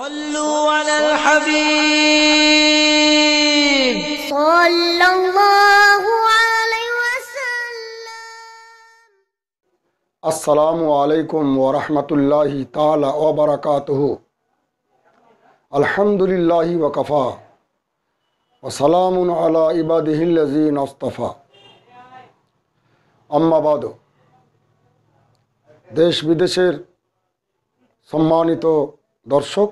صلوا على الحبيب صلى الله عليه وسلم السلام عليكم ورحمة الله تعالى وبركاته الحمد لله وكفى وسلام على عباده الذين اصطفى أما بعد দেশ বিদেশের সম্মানিত দর্শক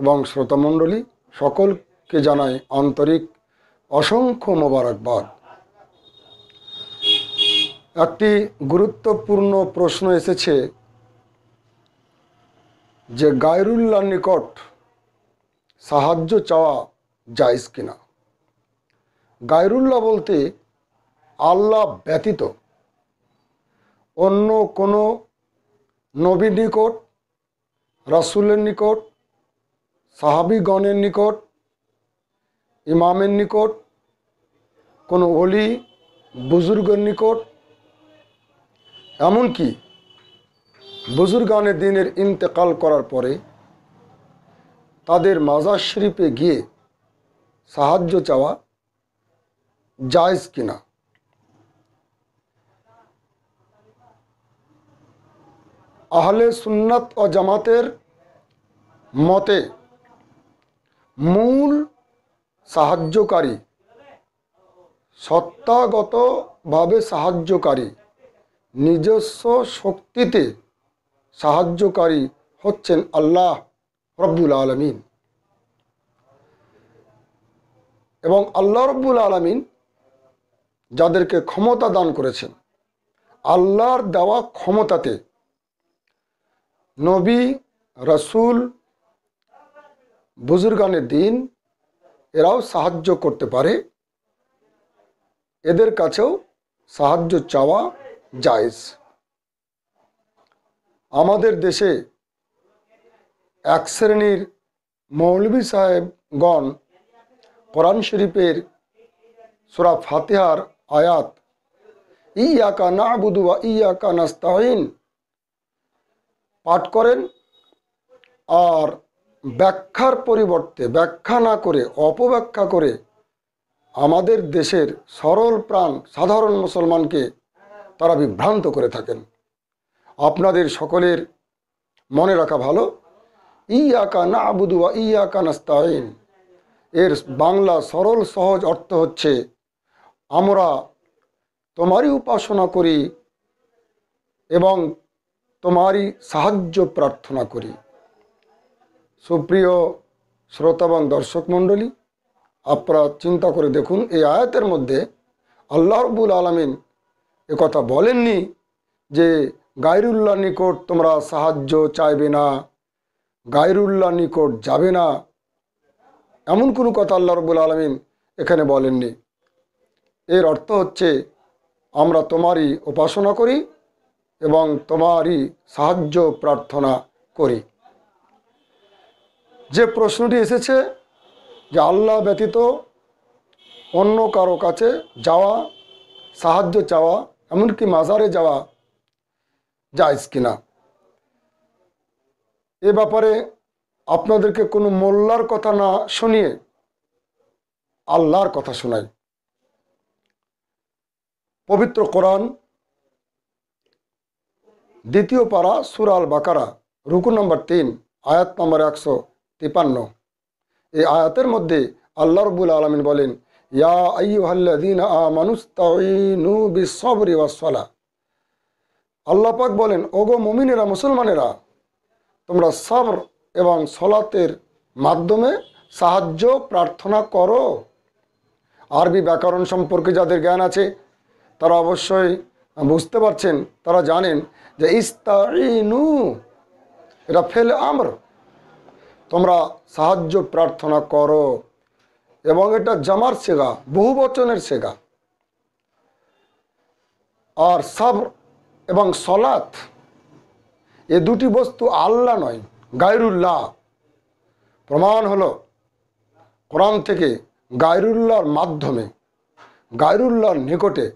এবং শ্রোতামণ্ডলী সকলকে জানাই আন্তরিক অসংখ্য মোবারকবাদ একটি গুরুত্বপূর্ণ প্রশ্ন এসেছে যে গায়রুল্লার নিকট সাহায্য চাওয়া জায়জ কিনা গায়রুল্লাহ বলতে আল্লাহ ব্যতীত অন্য কোনো নবী নিকট রসুলের নিকট সাহাবিগণের নিকট ইমামের নিকট কোনো অলি বুজুর্গের নিকট এমনকি বুজুর্গানে দিনের ইন্তেকাল করার পরে তাদের মাজার শরীফে গিয়ে সাহায্য চাওয়া জায়জ কিনা আহলে সুন্নাত ও জামাতের মতে মূল সাহায্যকারী সত্তাগতভাবে সাহায্যকারী নিজস্ব শক্তিতে সাহায্যকারী হচ্ছেন আল্লাহ রব্বুল আলমিন এবং আল্লাহ রব্বুল আলমিন যাদেরকে ক্ষমতা দান করেছেন আল্লাহর দেওয়া ক্ষমতাতে নবী রসুল বুজুর্গানের দিন এরাও সাহায্য করতে পারে এদের কাছেও সাহায্য চাওয়া জায়েজ আমাদের দেশে এক শ্রেণীর মৌলভী সাহেবগণ কোরআন শরীফের সুরা ফাতেহার আয়াত ইয়াকা না বুধুয়া ইয়াকা নাস্তাহীন পাঠ করেন আর ব্যাখ্যার পরিবর্তে ব্যাখ্যা না করে অপব্যাখ্যা করে আমাদের দেশের সরল প্রাণ সাধারণ মুসলমানকে তারা বিভ্রান্ত করে থাকেন আপনাদের সকলের মনে রাখা ভালো ইয়াকা না আবুদুয়া ইয়াকা নাস্তাইন এর বাংলা সরল সহজ অর্থ হচ্ছে আমরা তোমারই উপাসনা করি এবং তোমারই সাহায্য প্রার্থনা করি সুপ্রিয় শ্রোতাবান দর্শক মণ্ডলী আপনারা চিন্তা করে দেখুন এই আয়াতের মধ্যে আল্লাহ রবুল আলমিন কথা বলেননি যে গায়রুল্লাহ নিকট তোমরা সাহায্য চাইবে না গায়রুল্লাহ নিকট যাবে না এমন কোনো কথা আল্লাহ রবুল আলমিন এখানে বলেননি এর অর্থ হচ্ছে আমরা তোমারই উপাসনা করি এবং তোমারই সাহায্য প্রার্থনা করি যে প্রশ্নটি এসেছে যে আল্লাহ ব্যতীত অন্য কারো কাছে যাওয়া সাহায্য চাওয়া এমনকি মাজারে যাওয়া যায় কিনা এ ব্যাপারে আপনাদেরকে কোনো মোল্লার কথা না শুনিয়ে আল্লাহর কথা শোনাই পবিত্র কোরআন দ্বিতীয় পারা সুরাল বাকারা রুকু নম্বর তিন আয়াত নম্বর একশো তিপান্ন এই আয়াতের মধ্যে আল্লাহ রবুল আলমিন বলেন ইয়া আইহাল্লাদিন আ মানুষ তাইনু বিশ্বরি বলেন ওগো মুমিনেরা মুসলমানেরা তোমরা সবর এবং সলাতের মাধ্যমে সাহায্য প্রার্থনা করো আরবি ব্যাকরণ সম্পর্কে যাদের জ্ঞান আছে তারা অবশ্যই বুঝতে পারছেন তারা জানেন যে ইস্তাইনু এটা ফেল আমর তোমরা সাহায্য প্রার্থনা করো এবং এটা জামার সেগা বহু বচনের সেগা আর সব এবং সলাত এ দুটি বস্তু আল্লাহ নয় গায়রুল্লাহ প্রমাণ হলো কোরআন থেকে গায়রুল্লাহর মাধ্যমে গায়রুল্লাহর নিকটে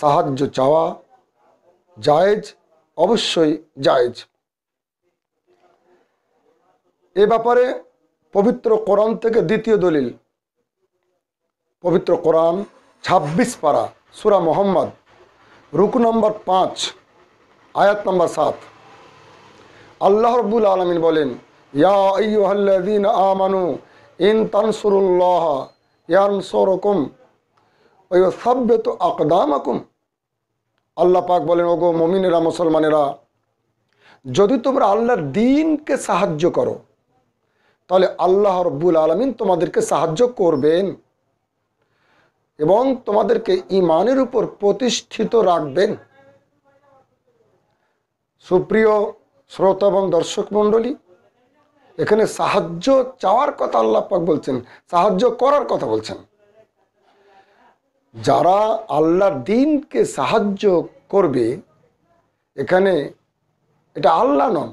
সাহায্য চাওয়া জায়েজ অবশ্যই জায়েজ এ ব্যাপারে পবিত্র কোরআন থেকে দ্বিতীয় দলিল পবিত্র কোরআন ২৬ পারা সুরা মোহাম্মদ রুকু নম্বর পাঁচ আয়াত নম্বর সাত আল্লাহ রব্বুল আলমিন বলেন আমানু ইন তানসুরুল্লাহ ইয়ানসরকুম তো সাব্যত আকুম আল্লাহ পাক বলেন ওগো মমিনেরা মুসলমানেরা যদি তোমরা আল্লাহর দিনকে সাহায্য করো তাহলে আল্লাহ রব্বুল আলমিন তোমাদেরকে সাহায্য করবেন এবং তোমাদেরকে ইমানের উপর প্রতিষ্ঠিত রাখবেন সুপ্রিয় শ্রোত এবং দর্শক মণ্ডলী এখানে সাহায্য চাওয়ার কথা আল্লাহ পাক বলছেন সাহায্য করার কথা বলছেন যারা আল্লাহর দিনকে সাহায্য করবে এখানে এটা আল্লাহ নন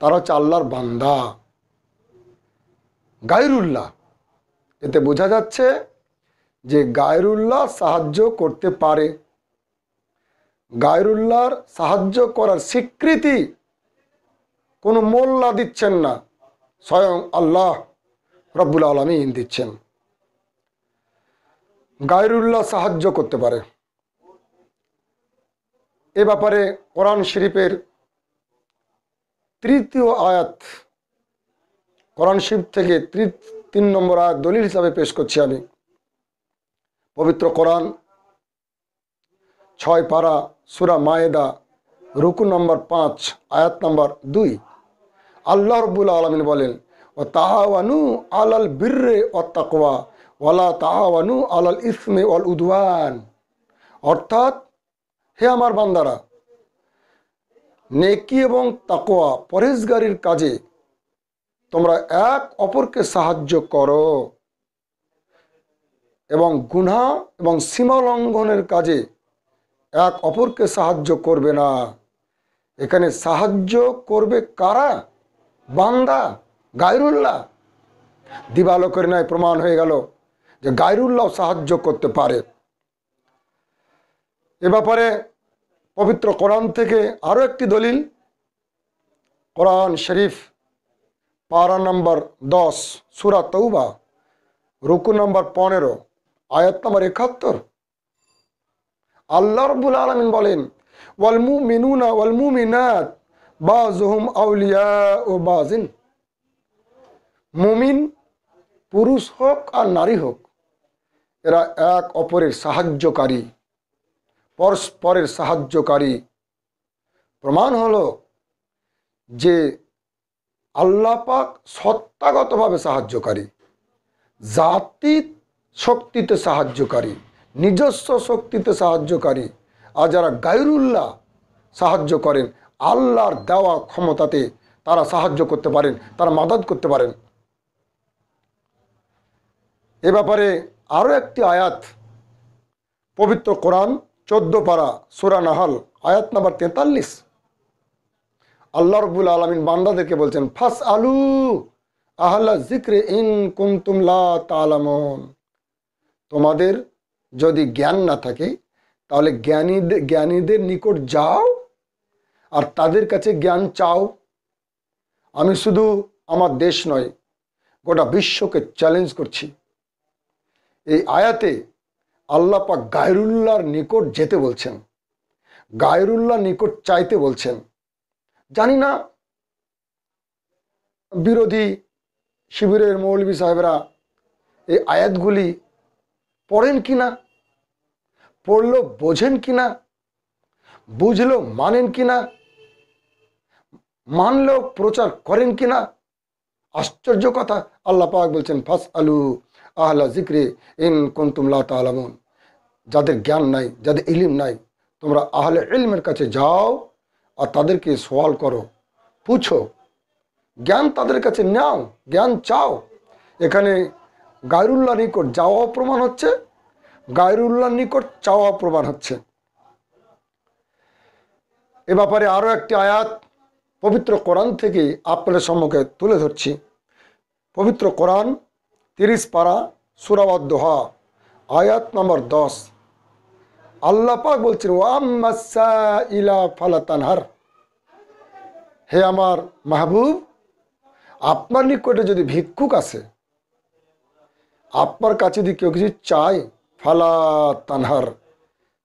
তারা হচ্ছে আল্লাহর বান্দা গায়রুল্লাহ এতে বোঝা যাচ্ছে যে গায়রুল্লাহ সাহায্য করতে পারে গায়রুল্লাহর সাহায্য করার স্বীকৃতি কোনো মোল্লা দিচ্ছেন না স্বয়ং আল্লাহ রব্বুল আলমী দিচ্ছেন গায়রুল্লাহ সাহায্য করতে পারে এ ব্যাপারে কোরআন শরীফের তৃতীয় আয়াত কোরআন শরীফ থেকে তিন নম্বর আয়াত দলিল হিসাবে পেশ করছি আমি পবিত্র কোরআন ছয় পারা সুরা মায়েদা রুকু নম্বর পাঁচ আয়াত নম্বর দুই আল্লাহ রবুল আলমিন বলেন ও তাহা আলাল বীররে ও ওয়ালা তাহাওয়ানু আলাল ইসমে অল উদওয়ান অর্থাৎ হে আমার বান্দারা নেকি এবং তাকোয়া পরেশগারির কাজে তোমরা এক অপরকে সাহায্য করো এবং গুনা এবং সীমা লঙ্ঘনের কাজে এক অপরকে সাহায্য করবে না এখানে সাহায্য করবে কারা বান্দা গায়রুল্লাহ দিবালকের ন্যায় প্রমাণ হয়ে গেল যে গায়রুল্লাহ সাহায্য করতে পারে এ ব্যাপারে পবিত্র কোরআন থেকে আরও একটি দলিল কোরআন শরীফ পারা নম্বর দশ সুরা তৌবা রুকু নম্বর পনেরো আয়াত নম্বর একাত্তর আল্লাহ রবুল আলমিন বলেন ওয়ালমু মিনুনা ওয়ালমু মিনাত বা জহুম আউলিয়া ও বাজিন মুমিন পুরুষ হোক আর নারী হোক এরা এক অপরের সাহায্যকারী পরস্পরের সাহায্যকারী প্রমাণ হলো যে আল্লাপাক সত্তাগতভাবে সাহায্যকারী জাতি শক্তিতে সাহায্যকারী নিজস্ব শক্তিতে সাহায্যকারী আর যারা গায়রুল্লাহ সাহায্য করেন আল্লাহর দেওয়া ক্ষমতাতে তারা সাহায্য করতে পারেন তারা মাদাত করতে পারেন এ ব্যাপারে আরও একটি আয়াত পবিত্র কোরআন চোদ্দ পারা সুরা নাহাল আয়াত নাম্বার তেতাল্লিশ আল্লাহ রবুল আলমিন বান্দাদেরকে বলছেন ফাস আলু আহ্লা জিক্রে ইন কুমতুমলা তালামন তোমাদের যদি জ্ঞান না থাকে তাহলে জ্ঞানীদের জ্ঞানীদের নিকট যাও আর তাদের কাছে জ্ঞান চাও আমি শুধু আমার দেশ নয় গোটা বিশ্বকে চ্যালেঞ্জ করছি এই আয়াতে আল্লাহ পাক গায়রুল্লাহর নিকট যেতে বলছেন গায়রুল্লাহ নিকট চাইতে বলছেন জানি না বিরোধী শিবিরের মৌলবী সাহেবরা এই আয়াতগুলি পড়েন কি না বোঝেন কি না মানেন কি না মানলেও প্রচার করেন কি না আশ্চর্য কথা আল্লাহ পাক বলছেন ফাস আলু আহলা জিক্রি ইন কুন্তুমলা তালামুন যাদের জ্ঞান নাই যাদের ইলিম নাই তোমরা আহলে ইলমের কাছে যাও আর তাদেরকে সওয়াল করো পুছো জ্ঞান তাদের কাছে নাও জ্ঞান চাও এখানে গায়রুল্লাহ নিকট যাওয়া প্রমাণ হচ্ছে গায়রুল্লাহ নিকট চাওয়া প্রমাণ হচ্ছে এ ব্যাপারে আরও একটি আয়াত পবিত্র কোরআন থেকে আপনাদের সম্মুখে তুলে ধরছি পবিত্র কোরআন তিরিশ পারা দোহা আয়াত নম্বর দশ আল্লাপাক বলছেন ওয়াম্মাসা ইলা ফালাতানহার হে আমার মাহবুব আপনার নিকটে যদি ভিক্ষুক আসে আপনার কাছে যদি কেউ কিছু চায় ফালা তানহার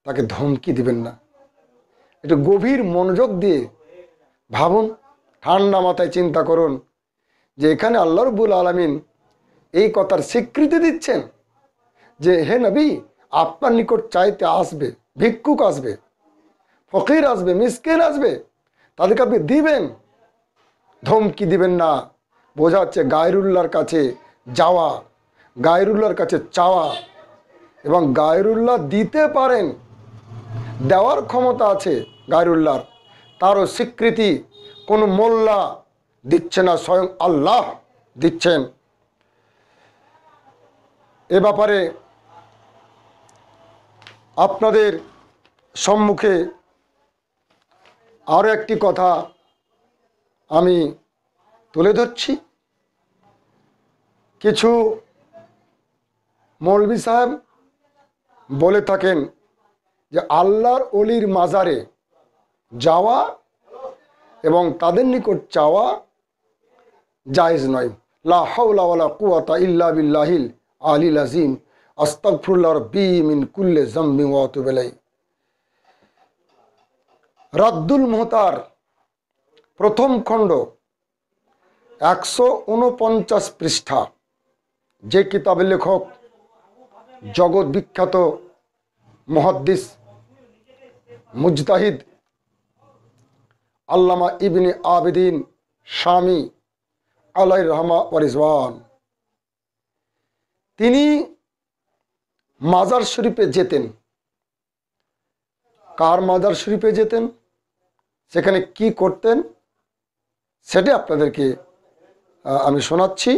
তাকে ধমকি দিবেন না একটু গভীর মনোযোগ দিয়ে ভাবুন ঠান্ডা মাথায় চিন্তা করুন যে এখানে আল্লাহরবুল আলমিন এই কথার স্বীকৃতি দিচ্ছেন যে হে নবী আপনার নিকট চাইতে আসবে ভিক্ষুক আসবে ফকির আসবে মিসকিন আসবে তাদেরকে আপনি দিবেন ধমকি দিবেন না বোঝা হচ্ছে গায়রুল্লার কাছে যাওয়া গায়রুল্লার কাছে চাওয়া এবং গায়রুল্লাহ দিতে পারেন দেওয়ার ক্ষমতা আছে গায়রুল্লাহর তারও স্বীকৃতি কোনো মোল্লা দিচ্ছে না স্বয়ং আল্লাহ দিচ্ছেন এ ব্যাপারে আপনাদের সম্মুখে আরও একটি কথা আমি তুলে ধরছি কিছু মৌলবি সাহেব বলে থাকেন যে আল্লাহর অলির মাজারে যাওয়া এবং তাদের নিকট চাওয়া জায়েজ নয় লা কুয়াতা ইল্লা বিল্লাহিল আলিল আজিম আস্তাকফুল্লাহ রব্বি মিন কুল্লে জম্বি ওয়াতুবেলাই রাদ্দুল মোহতার প্রথম খণ্ড একশো উনপঞ্চাশ পৃষ্ঠা যে কিতাবের লেখক জগৎ বিখ্যাত মহাদ্দিস মুজতাহিদ আল্লামা ইবনে আবেদিন স্বামী আলাই রহমা ওয়ারিজওয়ান তিনি মাজার শরীফে যেতেন কার মাজার শরীফে যেতেন সেখানে কি করতেন সেটা আপনাদেরকে আমি শোনাচ্ছি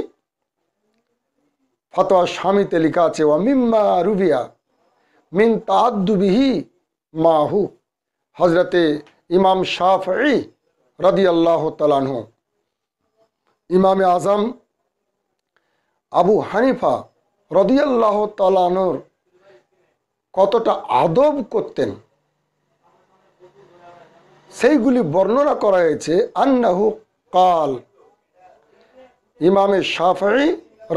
ফতোয়া স্বামীতে লেখা আছে ও মিম্মা রুবিয়া মিন তাহাদুবিহি মাহু হজরতে ইমাম শাহ রদি আল্লাহ তালানহ ইমামে আজম আবু হানিফা রদিয়াল্লাহ তালানোর কতটা আদব করতেন সেইগুলি বর্ণনা করা হয়েছে আন্নাহু কাল ইমামে শাফি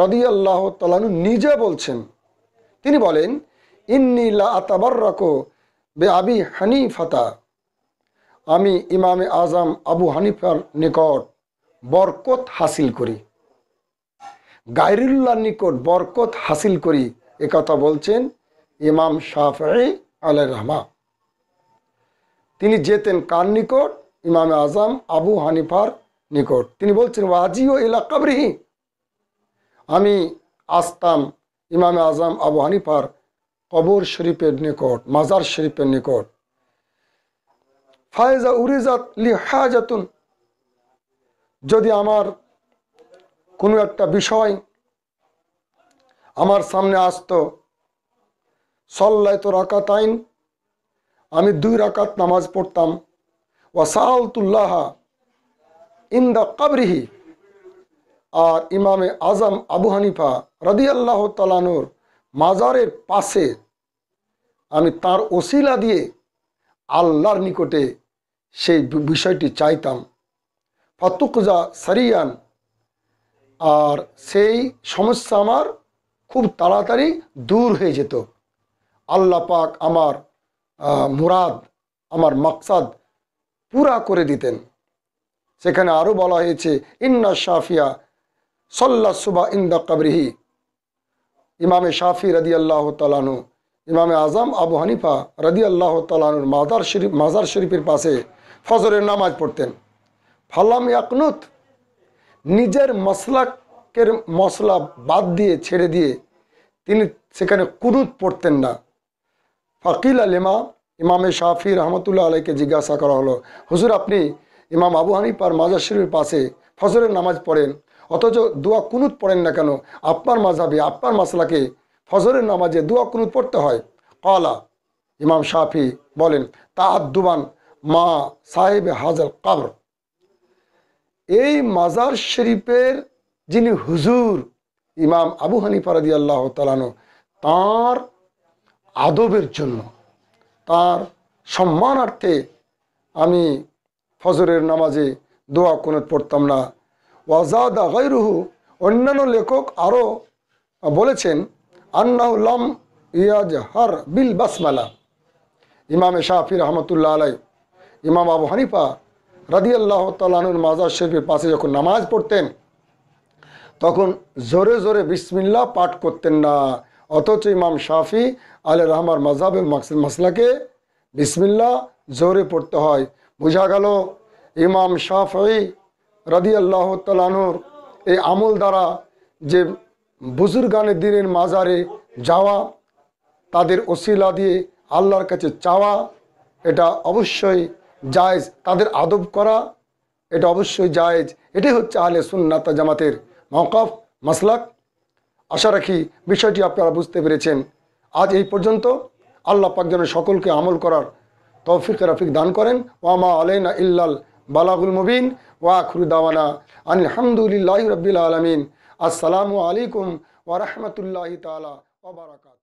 রদিয়াল্লাহ তালানু নিজে বলছেন তিনি বলেন ইন্নি লাতাবার রাখো বে আবি হানিফাতা আমি ইমামে আজম আবু হানিফার নিকট বরকত হাসিল করি গায়রুল্লাহ নিকট বরকত হাসিল করি কথা বলছেন ইমাম শাহি আল রহমা তিনি যেতেন কার নিকট ইমাম আজম আবু হানিফার নিকট তিনি বলছেন ওয়াজিও এলা কাবরিহি আমি আসতাম ইমাম আজম আবু হানিফার কবর শরীফের নিকট মাজার শরীফের নিকট ফায়জা উরিজাত লি হাজাতুন যদি আমার কোনো একটা বিষয় আমার সামনে আসত সল্লাই তো রাকাত আইন আমি দুই রাকাত নামাজ পড়তাম ওয়াসাউতুল্লাহা ইন দ্য কাবরিহি আর ইমামে আজম আবু হানিফা রদিয়াল্লাহ তালানুর মাজারের পাশে আমি তার ওসিলা দিয়ে আল্লাহর নিকটে সেই বিষয়টি চাইতাম ফতুকজা সারিয়ান আর সেই সমস্যা আমার খুব তাড়াতাড়ি দূর হয়ে যেত আল্লাহ পাক আমার মুরাদ আমার মাকসাদ পুরা করে দিতেন সেখানে আরও বলা হয়েছে ইন্না শাফিয়া সল্লা সুবা ইন্দা কাবরিহি ইমামে শাফি রদি আল্লাহ তালানু ইমামে আজম আবু হানিফা রদি আল্লাহ তালানুর মাজার শরীফ মাজার শরীফের পাশে ফজরের নামাজ পড়তেন ফাল্লাম ইয়াকনুত নিজের মশলাকের মশলা বাদ দিয়ে ছেড়ে দিয়ে তিনি সেখানে কুরুত পড়তেন না ফাকিল আলেমা ইমামে শাহি রহমতুল্লাহ আলাইকে জিজ্ঞাসা করা হলো হুজুর আপনি ইমাম আবু হানিপার মাজার পাশে ফজরের নামাজ পড়েন অথচ দোয়া কুনুত পড়েন না কেন আপনার মাঝাবে আপনার মাসলাকে ফজরের নামাজে দোয়া কুনুত পড়তে হয় কলা ইমাম শাহি বলেন তা আদুবান মা সাহেব হাজার কাবর এই মাজার শরীফের যিনি হুজুর ইমাম আবু হানিফারাদি আল্লাহ তালানো তার আদবের জন্য তার সম্মানার্থে আমি ফজরের নামাজে দোয়া কোনো পড়তাম না ওয়াজাদ গাইরুহু অন্যান্য লেখক আরও বলেছেন আন্নাউলাম ইয়াজ হার বিল বাসমালা ইমামে শাহফির রহমতুল্লাহ আলাই ইমাম আবু হানিফা রাদি আল্লাহ তালানুর মাজার শরীফের পাশে যখন নামাজ পড়তেন তখন জোরে জোরে বিসমিল্লা পাঠ করতেন না অথচ ইমাম শাফি আল রহমার মজাব মাসলাকে বিসমিল্লা জোরে পড়তে হয় বোঝা গেল ইমাম শাফি রাদি আল্লাহ তালানুর এই আমল দ্বারা যে বুজুর্গানের দিনের মাজারে যাওয়া তাদের ওসিলা দিয়ে আল্লাহর কাছে চাওয়া এটা অবশ্যই জায়েজ তাদের আদব করা এটা অবশ্যই জায়েজ এটাই হচ্ছে আহলে সুন্নাতা জামাতের মহকাফ মাসলাক আশা রাখি বিষয়টি আপনারা বুঝতে পেরেছেন আজ এই পর্যন্ত আল্লাহ পাকজনের সকলকে আমল করার তৌফিক রাফিক দান করেন ওয়ামা আলাইনা ইল্লাল বালাগুল মুবিন ওয়াখরু দাওয়ানা আলহামদুলিল্লাহ রবিল আলমিন আসসালামু আলাইকুম ওয়া রাহমাতুল্লাহি তাআলা